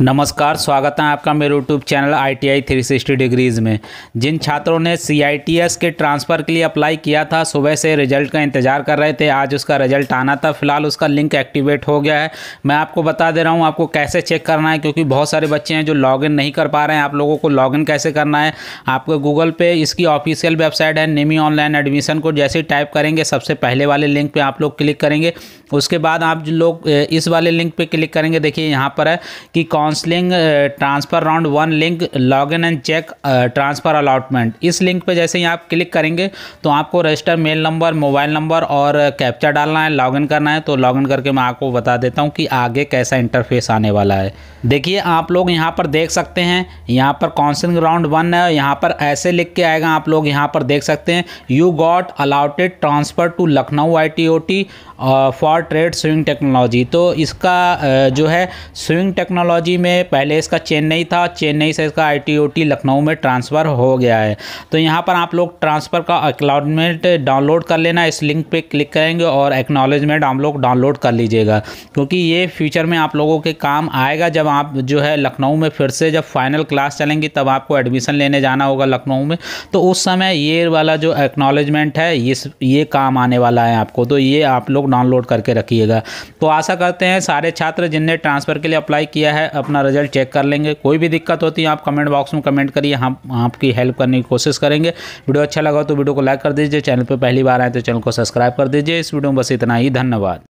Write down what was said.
नमस्कार स्वागत है आपका मेरे YouTube channel I T I three sixty degrees में जिन छात्रों ने सी आई टी एस के ट्रांसफ़र के लिए अप्लाई किया था सुबह से रिजल्ट का इंतज़ार कर रहे थे आज उसका रिजल्ट आना था फिलहाल उसका लिंक एक्टिवेट हो गया है मैं आपको बता दे रहा हूँ आपको कैसे चेक करना है क्योंकि बहुत सारे बच्चे हैं जो इन नहीं कर पा रहे हैं आप लोगों को इन कैसे करना है आपको गूगल पे इसकी ऑफिशियल वेबसाइट है नेमी ऑनलाइन एडमिशन को जैसे टाइप करेंगे सबसे पहले वाले लिंक पर आप लोग क्लिक करेंगे उसके बाद आप लोग इस वाले लिंक पर क्लिक करेंगे देखिए यहाँ पर है कि कौन counselling transfer round one link login and check transfer allotment इस लिंक पे जैसे ही आप क्लिक करेंगे तो आपको register mail number mobile number और कैप्चा uh, डालना है लॉगिन करना है तो लॉगिन करके मैं आपको बता देता हूँ कि आगे कैसा इंटरफेस आने वाला है देखिए आप लोग यहाँ पर देख सकते हैं यहाँ पर काउंसलिंग राउंड वन है यहाँ पर ऐसे लिख के आएगा आप लोग यहाँ पर देख सकते हैं you got allotted transfer to Lucknow I T for trade swing technology तो इसका uh, जो है स्विंग टेक्नोलॉजी हाल में पहले इसका चेन्नई था चेन्नई से इसका आई लखनऊ में ट्रांसफ़र हो गया है तो यहाँ पर आप लोग ट्रांसफ़र का एक्नॉलजमेंट डाउनलोड कर लेना इस लिंक पर क्लिक करेंगे और एक्नॉलेजमेंट आप लोग डाउनलोड कर लीजिएगा क्योंकि ये फ्यूचर में आप लोगों के काम आएगा जब आप जो है लखनऊ में फिर से जब फाइनल क्लास चलेंगी तब आपको एडमिशन लेने जाना होगा लखनऊ में तो उस समय ये वाला जो एक्नॉलेजमेंट है ये ये काम आने वाला है आपको तो ये आप लोग डाउनलोड करके रखिएगा तो आशा करते हैं सारे छात्र जिनने ट्रांसफ़र के लिए अप्लाई किया है अपना रिजल्ट चेक कर लेंगे कोई भी दिक्कत होती है आप कमेंट बॉक्स में कमेंट करिए हम आपकी हेल्प करने की कोशिश करेंगे वीडियो अच्छा लगा तो वीडियो को लाइक कर दीजिए चैनल पर पहली बार आए तो चैनल को सब्सक्राइब कर दीजिए इस वीडियो में बस इतना ही धन्यवाद